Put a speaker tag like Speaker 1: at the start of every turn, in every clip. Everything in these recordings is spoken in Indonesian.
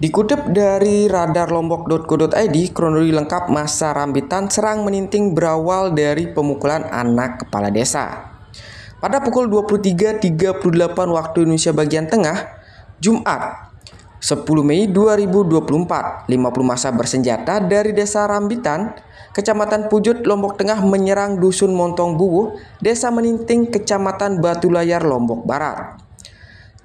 Speaker 1: Dikutip dari radarlombok.co.id, kronologi lengkap masa rambitan serang meninting berawal dari pemukulan anak kepala desa. Pada pukul 23.38 waktu Indonesia bagian tengah, Jumat, 10 Mei 2024, 50 masa bersenjata dari desa Rambitan, Kecamatan Pujut, Lombok Tengah menyerang Dusun Montong Buuh, Desa Meninting, Kecamatan Batu Layar, Lombok Barat.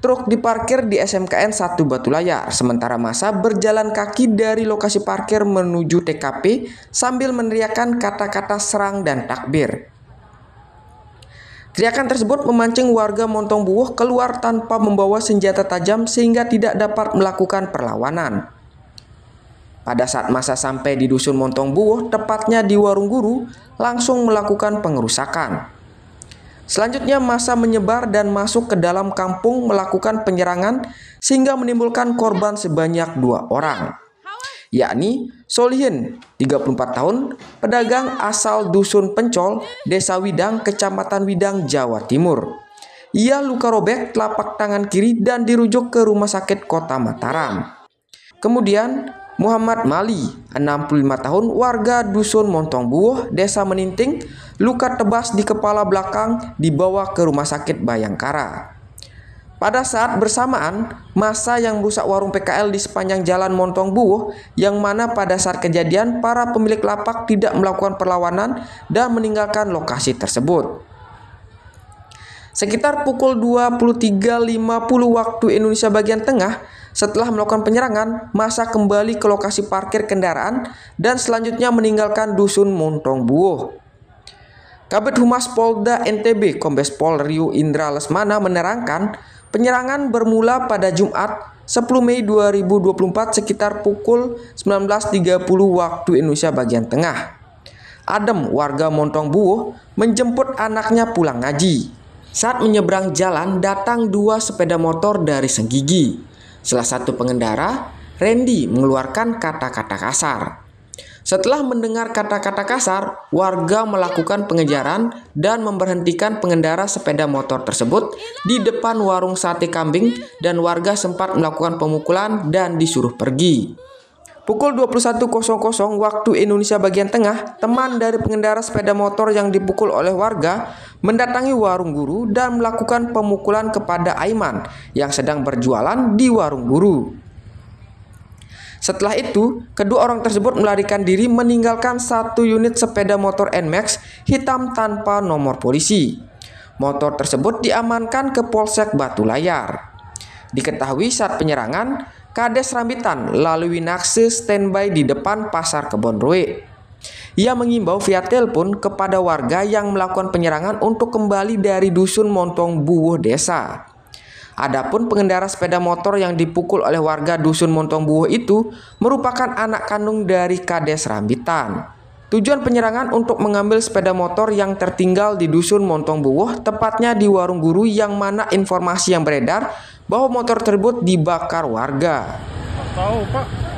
Speaker 1: Truk diparkir di SMKN 1 Batu Layar, sementara masa berjalan kaki dari lokasi parkir menuju TKP sambil meneriakan kata-kata serang dan takbir. Teriakan tersebut memancing warga Montong Buuh keluar tanpa membawa senjata tajam sehingga tidak dapat melakukan perlawanan. Pada saat masa sampai di dusun Montong Buuh, tepatnya di Warung Guru, langsung melakukan pengerusakan. Selanjutnya masa menyebar dan masuk ke dalam kampung melakukan penyerangan sehingga menimbulkan korban sebanyak dua orang. Yakni Solihin, 34 tahun, pedagang asal Dusun Pencol, Desa Widang, Kecamatan Widang, Jawa Timur. Ia luka robek telapak tangan kiri dan dirujuk ke rumah sakit kota Mataram. Kemudian Muhammad Mali, 65 tahun, warga Dusun Montong Buoh, Desa Meninting, Luka tebas di kepala belakang dibawa ke rumah sakit Bayangkara. Pada saat bersamaan, masa yang merusak warung PKL di sepanjang jalan Montong Buuh yang mana pada saat kejadian para pemilik lapak tidak melakukan perlawanan dan meninggalkan lokasi tersebut. Sekitar pukul 23.50 waktu Indonesia bagian tengah, setelah melakukan penyerangan, masa kembali ke lokasi parkir kendaraan dan selanjutnya meninggalkan dusun Montong Buuh. Kabit Humas Polda NTB Kombes Pol Rio Indra Lesmana menerangkan penyerangan bermula pada Jumat 10 Mei 2024 sekitar pukul 19.30 waktu Indonesia bagian tengah. Adam warga Montong Buuh menjemput anaknya pulang ngaji. Saat menyeberang jalan datang dua sepeda motor dari Senggigi. Salah satu pengendara, Randy mengeluarkan kata-kata kasar. Setelah mendengar kata-kata kasar, warga melakukan pengejaran dan memberhentikan pengendara sepeda motor tersebut di depan warung sate kambing dan warga sempat melakukan pemukulan dan disuruh pergi. Pukul 21.00 waktu Indonesia bagian tengah, teman dari pengendara sepeda motor yang dipukul oleh warga mendatangi warung guru dan melakukan pemukulan kepada Aiman yang sedang berjualan di warung guru. Setelah itu, kedua orang tersebut melarikan diri meninggalkan satu unit sepeda motor NMAX hitam tanpa nomor polisi. Motor tersebut diamankan ke Polsek Batu Layar. Diketahui saat penyerangan, Kades Rambitan lalu Winakse standby di depan pasar Kebon Rue. Ia mengimbau via telepon kepada warga yang melakukan penyerangan untuk kembali dari dusun Montong Buuh Desa. Adapun pengendara sepeda motor yang dipukul oleh warga Dusun Montong Buuh itu merupakan anak kandung dari Kades Rambitan. Tujuan penyerangan untuk mengambil sepeda motor yang tertinggal di Dusun Montong Buuh, tepatnya di Warung Guru yang mana informasi yang beredar bahwa motor tersebut dibakar warga. Tahu, Pak.